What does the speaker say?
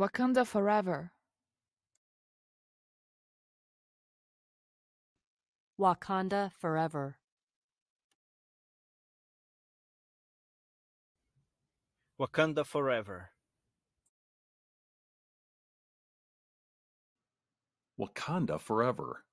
Wakanda Forever Wakanda Forever Wakanda Forever Wakanda Forever